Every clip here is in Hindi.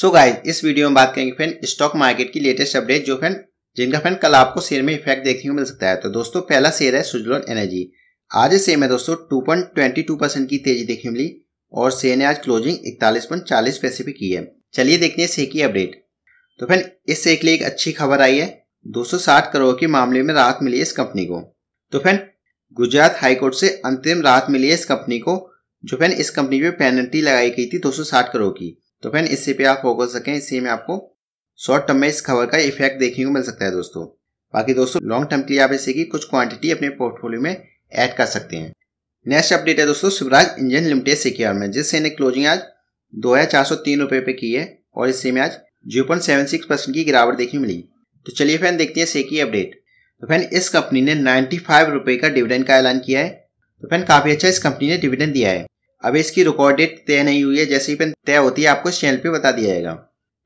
सो so गाइस इस वीडियो में बात करेंगे फ्रेंड स्टॉक मार्केट की लेटेस्ट अपडेट जो फ्रेंड जिनका फ्रेंड कल आपको शेयर में इफेक्ट देखने को मिल सकता है तो दोस्तों पहला शेयर है सुजलोन एनर्जी आज इस शेयर में दोस्तों टू परसेंट की तेजी देखने मिली और शेयर ने आज क्लोजिंग इकतालीस पॉइंट चालीस पैसे पे की है चलिए देखते हैं शेयर की अपडेट तो फ्रेंड इस शेयर के लिए एक अच्छी खबर आई है 260 करोड़ के मामले में राहत मिली है इस कंपनी को तो फ्रेंड गुजरात हाईकोर्ट से अंतिम राहत मिली है इस कंपनी को जो फ्रेंड इस कंपनी पे पेनल्टी लगाई गई थी 260 करोड़ की तो फ्रेंड इसी पे आप फोकस सकें इसी में आपको शॉर्ट टर्म में इस खबर का इफेक्ट देखने को मिल सकता है दोस्तों बाकी दोस्तों लॉन्ग टर्म के लिए आप इसे की कुछ क्वांटिटी अपने पोर्टफोलियो में ऐड कर सकते हैं नेक्स्ट अपडेट है दोस्तों शिवराज इंजन लिमिटेड सिक्योर में जिससे इन्हें क्लोजिंग आज दो हज़ार चार सौ तीन रुपये पे की है और इससे में आज zero point seven six percent की गिरावट देखने मिली तो चलिए फैन देखते हैं सेकी अपडेट तो फैन इस कंपनी ने नाइन्टी फाइव रुपये का डिविडेंड का ऐलान किया है तो फैन काफ़ी अच्छा इस कंपनी ने डिविडेंड दिया है अभी इसकी रिकॉर्ड डेट तय नहीं हुई है जैसे ही तय होती है आपको इस चैनल पर बता दिया जाएगा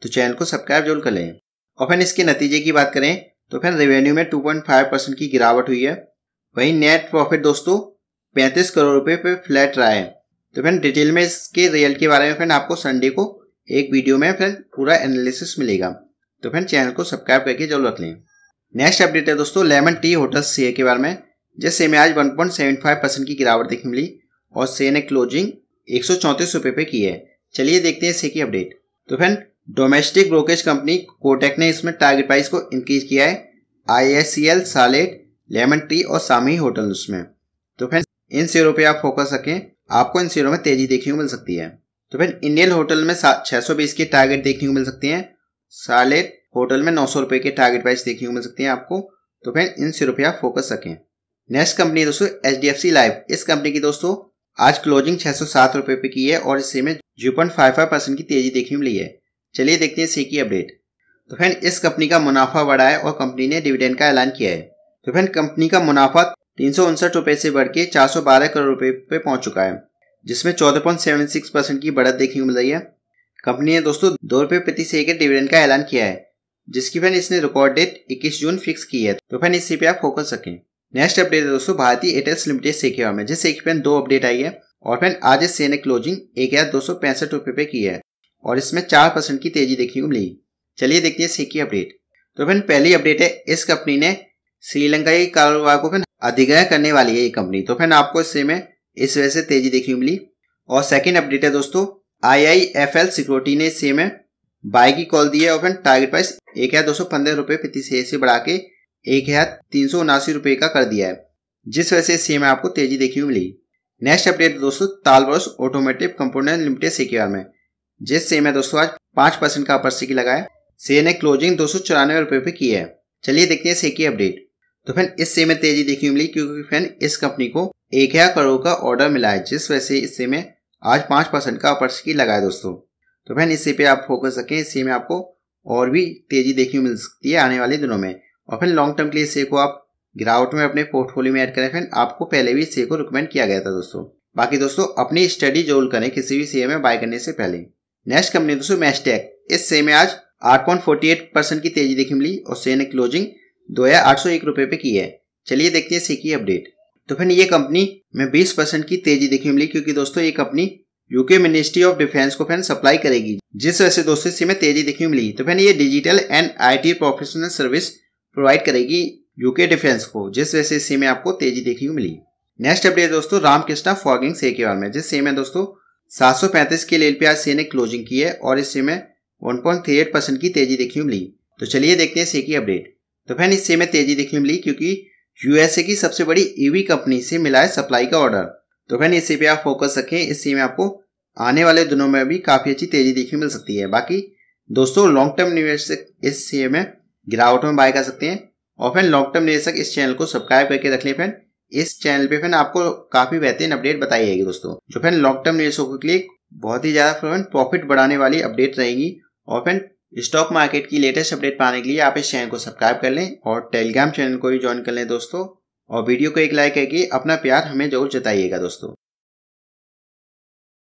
तो चैनल को सब्सक्राइब जरूर कर लें और फिर इसके नतीजे की बात करें तो फिर रेवेन्यू में टू परसेंट की गिरावट हुई है वहीं नेट प्रॉफिट दोस्तों पैंतीस करोड़ रुपये पे फ्लैट रहा है तो फिर डिटेल में इसके रियल के बारे में फिर आपको संडे को एक वीडियो में फिर पूरा एनालिसिस मिलेगा तो फिर चैनल को सब्सक्राइब करके जरूर रख लें नेक्स्ट अपडेट है दोस्तों लेमन टी होटल शेयर के बारे में जिससे में आज 1.75 परसेंट की गिरावट देखने मिली और से ने क्लोजिंग एक सौ पे की है चलिए देखते हैं से की अपडेट तो friend domestic brokerage company Kotak ने इसमें टारगेट प्राइस को इंक्रीज किया है आई एस एल सालेट लेमन ट्री और सामी होटल उसमें तो फिर इन शेयरों पे आप फोकस रखें आपको इन शेयरों में तेजी देखने को मिल सकती है तो फिर इंडियन होटल में छह सौ बीस के टारगेट देखने को मिल सकते हैं सालेट होटल में नौ सौ रुपये के टारगेट प्राइस देखने को मिल सकते हैं आपको तो फिर इन शेयरों पर आप फोकस रखें नेक्स्ट कंपनी दोस्तों H D F C life इस कंपनी की दोस्तों आज क्लोजिंग छह सौ सात रुपये पे की है और इस में zero point five five percent की तेजी देखने मिली है चलिए देखते हैं की अपडेट तो फैन इस कंपनी का मुनाफा बढ़ा है और कंपनी ने डिविडेंड का ऐलान किया है तो फैन कंपनी का मुनाफा तीन सौ उनसठ रुपये से बढ़ के चार सौ बारह करोड़ रुपए पे पहुंच चुका है जिसमें चौदह पॉइंट सेवन सिक्स परसेंट की बढ़त देखने को मिल रही है कंपनी ने दोस्तों दो रुपये प्रति शेयर के डिविडेंड का ऐलान किया है जिसकी फैन इसने रिकॉर्ड डेट इक्कीस जून फिक्स की है तो फैन इसी पे आप फोकस रखें नेक्स्ट अपडेट है दोस्तों भारतीय एयरटेल्स लिमिटेड से में जिससे एक पेन दो अपडेट आई है और पेन आज इस शेयर ने क्लोजिंग एक हजार दो सौ पैंसठ रुपए पे की है और इसमें चार परसेंट की तेजी देखने को मिली चलिए देखते हैं सेकी अपडेट तो फिर पहली अपडेट है इस कंपनी ने श्रीलंका के कारोबार को फिर अधिग्रह करने वाली है ये कंपनी तो फिर आपको इससे में इस वजह से तेजी देखने को मिली और सेकेंड अपडेट है दोस्तों I I F L security ने इस में बाय की कॉल दी है और फिर टारगेट प्राइस एक हजार दो सौ पंद्रह रुपए प्रति शेयर से बढ़ा के एक हज़ार तीन सौ उनासी रुपये का कर दिया है जिस वजह से इस में आपको तेजी देखने को मिली नेक्स्ट अपडेट दोस्तों तालबर्स ऑटोमेटिव कंपोनेंट लिमिटेड सिक्योर में जिस सेम है दोस्तों आज पांच परसेंट का अपर सिक्की लगाया सेयर ने क्लोजिंग दो सौ चौरानवे रुपये पे की है चलिए देखते हैं सेकी की अपडेट तो फैन इस से में तेजी देखने मिली क्योंकि फिर इस कंपनी को एक हजार करोड़ का ऑर्डर मिला है जिस वजह से इससे में आज पांच परसेंट का अपर सिक्की लगाया दोस्तों तो फिर इसी पे आप फोकस रखें इसी में आपको और भी तेजी देखने मिल सकती है आने वाले दिनों में और फिर लॉन्ग टर्म के लिए शेयर को आप गिरावट में अपने पोर्टफोलियो में ऐड करें फिर आपको पहले भी शेयर को रिकमेंड किया गया था दोस्तों बाकी दोस्तों अपनी स्टडी जरूर करें किसी भी शेयर में बाय करने से पहले नेक्स्ट कंपनी दोस्तों मैस्टेक इस शेयर में आज आठ की तेजी देखने मिली और शेयर ने क्लोजिंग दो हजार आठ सौ एक पे की है चलिए देखते हैं शेयर की अपडेट तो फिर ये कंपनी में बीस परसेंट की तेजी देखने मिली क्योंकि दोस्तों ये company UK ministry of defence को फिर सप्लाई करेगी जिस वजह से दोस्तों इसमें में तेजी देखने मिली तो फिर ये digital and I T professional service provide करेगी यूके डिफेंस को जिस वजह से इस में आपको तेजी देखने को मिली नेक्स्ट अपडेट दोस्तों रामकृष्णा फॉगिंग से के बारे में जिस से में दोस्तों सात के लेवल पे आज से ने क्लोजिंग की है और इससे में 1.38 परसेंट की तेजी देखने को मिली तो चलिए देखते हैं से की अपडेट तो फैन इस में तेजी देखने को मिली क्योंकि यूएसए की सबसे बड़ी ईवी e कंपनी से मिला है सप्लाई का ऑर्डर तो फैन इस पे आप फोकस रखें इस में आपको आने वाले दिनों में भी काफ़ी अच्छी तेजी देखने मिल सकती है बाकी दोस्तों लॉन्ग टर्म निवेश इस सी में गिरावटों में बाय कर सकते हैं और फिर लॉन्ग टर्म निवेशक इस चैनल को सब्सक्राइब करके रख लें फिर इस चैनल पे फिर आपको काफी बेहतरीन अपडेट बताई जाएगी दोस्तों जो फिर लॉन्ग टर्म निवेशकों के लिए बहुत ही ज्यादा फिर प्रॉफिट बढ़ाने वाली अपडेट रहेगी और फिर स्टॉक मार्केट की लेटेस्ट अपडेट पाने के लिए आप इस चैनल को सब्सक्राइब कर लें और टेलीग्राम चैनल को भी ज्वाइन कर लें दोस्तों और वीडियो को एक लाइक करके अपना प्यार हमें जरूर जताइएगा दोस्तों